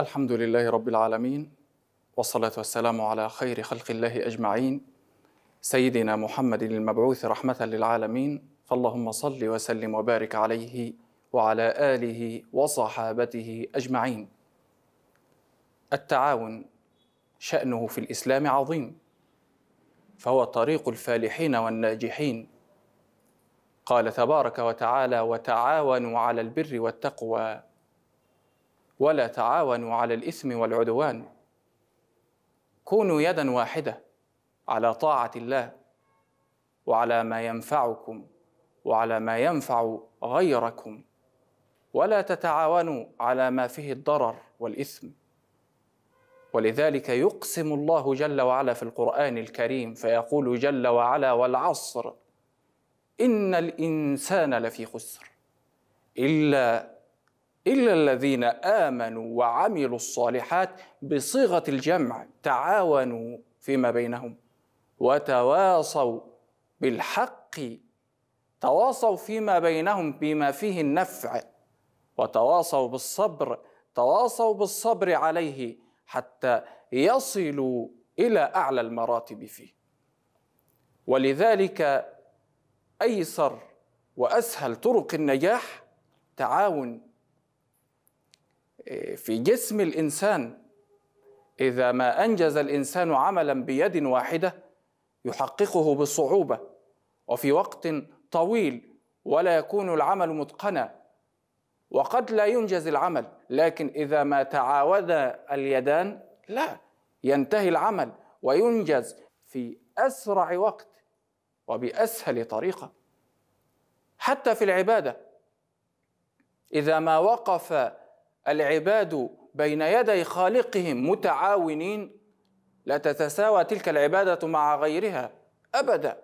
الحمد لله رب العالمين والصلاة والسلام على خير خلق الله أجمعين سيدنا محمد المبعوث رحمة للعالمين فاللهم صل وسلم وبارك عليه وعلى آله وصحابته أجمعين التعاون شأنه في الإسلام عظيم فهو طريق الفالحين والناجحين قال تبارك وتعالى وتعاونوا على البر والتقوى ولا تعاونوا على الإثم والعدوان كونوا يدا واحدة على طاعة الله وعلى ما ينفعكم وعلى ما ينفع غيركم ولا تتعاونوا على ما فيه الضرر والإثم ولذلك يقسم الله جل وعلا في القرآن الكريم فيقول جل وعلا والعصر إن الإنسان لفي خسر إلا إلا الذين آمنوا وعملوا الصالحات بصيغة الجمع تعاونوا فيما بينهم وتواصوا بالحق تواصوا فيما بينهم بما فيه النفع وتواصوا بالصبر تواصوا بالصبر عليه حتى يصلوا إلى أعلى المراتب فيه ولذلك أيسر وأسهل طرق النجاح تعاون في جسم الانسان اذا ما انجز الانسان عملا بيد واحده يحققه بصعوبه وفي وقت طويل ولا يكون العمل متقنا وقد لا ينجز العمل لكن اذا ما تعاودا اليدان لا ينتهي العمل وينجز في اسرع وقت وباسهل طريقه حتى في العباده اذا ما وقف العباد بين يدي خالقهم متعاونين لا تتساوى تلك العبادة مع غيرها أبدا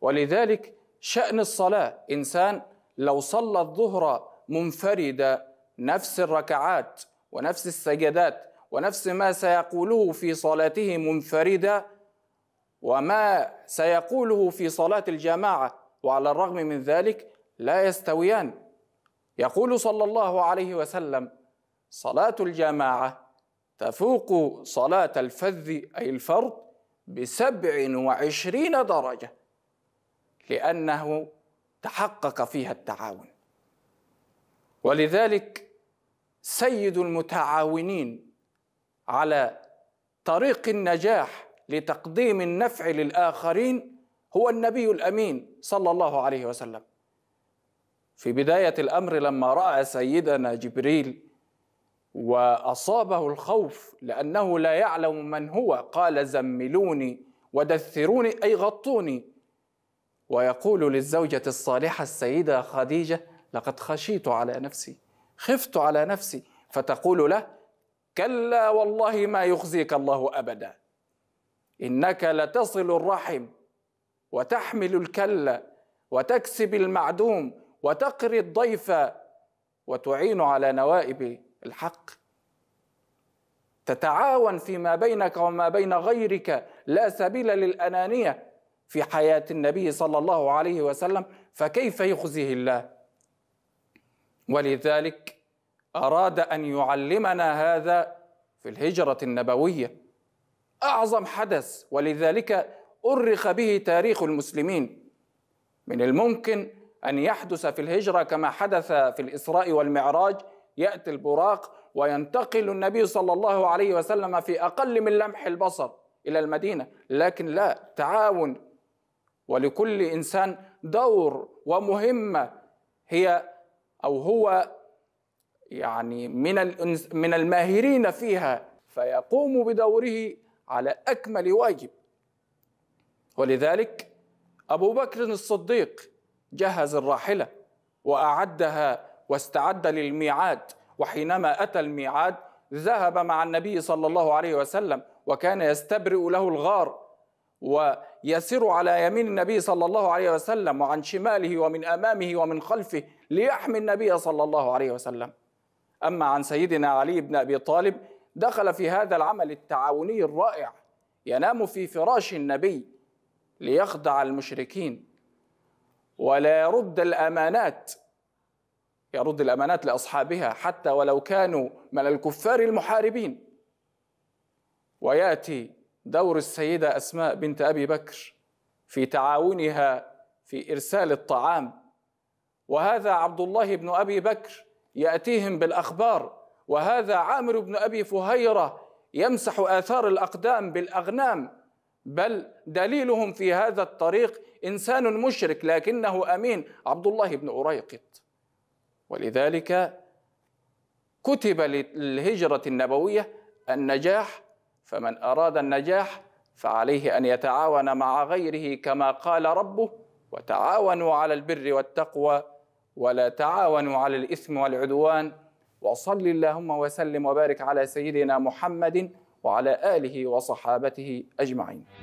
ولذلك شأن الصلاة إنسان لو صلى الظهر منفردا نفس الركعات ونفس السجدات ونفس ما سيقوله في صلاته منفردا وما سيقوله في صلاة الجماعة وعلى الرغم من ذلك لا يستويان يقول صلى الله عليه وسلم صلاة الجماعة تفوق صلاة الفذ أي الفرض بسبع وعشرين درجة لأنه تحقق فيها التعاون ولذلك سيد المتعاونين على طريق النجاح لتقديم النفع للآخرين هو النبي الأمين صلى الله عليه وسلم في بداية الأمر لما رأى سيدنا جبريل وأصابه الخوف لأنه لا يعلم من هو قال زملوني ودثروني أي غطوني ويقول للزوجة الصالحة السيدة خديجة لقد خشيت على نفسي خفت على نفسي فتقول له كلا والله ما يخزيك الله أبدا إنك لتصل الرحم وتحمل الكلة وتكسب المعدوم وتقري الضيف وتعين على نوائب الحق تتعاون فيما بينك وما بين غيرك لا سبيل للانانيه في حياه النبي صلى الله عليه وسلم فكيف يخزيه الله ولذلك اراد ان يعلمنا هذا في الهجره النبويه اعظم حدث ولذلك ارخ به تاريخ المسلمين من الممكن أن يحدث في الهجرة كما حدث في الإسراء والمعراج يأتي البراق وينتقل النبي صلى الله عليه وسلم في أقل من لمح البصر إلى المدينة لكن لا تعاون ولكل إنسان دور ومهمة هي أو هو يعني من من الماهرين فيها فيقوم بدوره على أكمل واجب ولذلك أبو بكر الصديق جهز الراحلة وأعدها واستعد للميعاد وحينما أتى الميعاد ذهب مع النبي صلى الله عليه وسلم وكان يستبرئ له الغار ويسير على يمين النبي صلى الله عليه وسلم وعن شماله ومن امامه ومن خلفه ليحمي النبي صلى الله عليه وسلم. اما عن سيدنا علي بن ابي طالب دخل في هذا العمل التعاوني الرائع ينام في فراش النبي ليخدع المشركين ولا يرد الامانات يرد الامانات لاصحابها حتى ولو كانوا من الكفار المحاربين وياتي دور السيده اسماء بنت ابي بكر في تعاونها في ارسال الطعام وهذا عبد الله بن ابي بكر ياتيهم بالاخبار وهذا عامر بن ابي فهيره يمسح اثار الاقدام بالاغنام بل دليلهم في هذا الطريق انسان مشرك لكنه امين عبد الله بن اريقط ولذلك كتب للهجره النبويه النجاح فمن اراد النجاح فعليه ان يتعاون مع غيره كما قال ربه وتعاونوا على البر والتقوى ولا تعاونوا على الاثم والعدوان وصل اللهم وسلم وبارك على سيدنا محمد وعلى آله وصحابته أجمعين